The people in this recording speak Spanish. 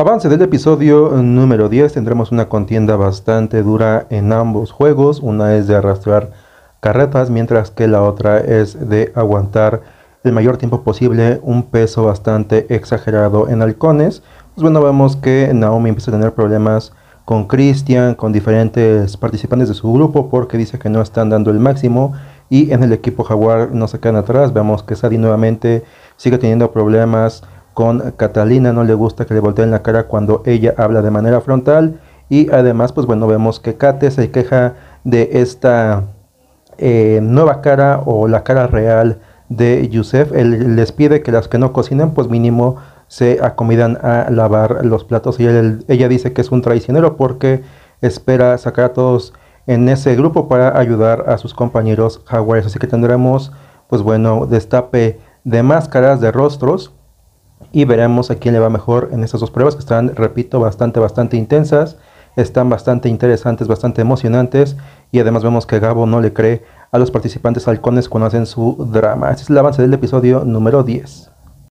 Avance del episodio número 10, tendremos una contienda bastante dura en ambos juegos, una es de arrastrar carretas, mientras que la otra es de aguantar el mayor tiempo posible un peso bastante exagerado en halcones. Pues bueno, vemos que Naomi empieza a tener problemas con Christian, con diferentes participantes de su grupo, porque dice que no están dando el máximo y en el equipo Jaguar no se quedan atrás. Vemos que Sadie nuevamente sigue teniendo problemas con Catalina, no le gusta que le volteen la cara cuando ella habla de manera frontal y además pues bueno vemos que Kate se queja de esta eh, nueva cara o la cara real de Yusef, él les pide que las que no cocinen pues mínimo se acomidan a lavar los platos y ella dice que es un traicionero porque espera sacar a todos en ese grupo para ayudar a sus compañeros jaguares. Así que tendremos, pues bueno, destape de máscaras, de rostros, y veremos a quién le va mejor en estas dos pruebas que están, repito, bastante, bastante intensas, están bastante interesantes, bastante emocionantes y además vemos que Gabo no le cree a los participantes halcones cuando hacen su drama. Este es el avance del episodio número 10.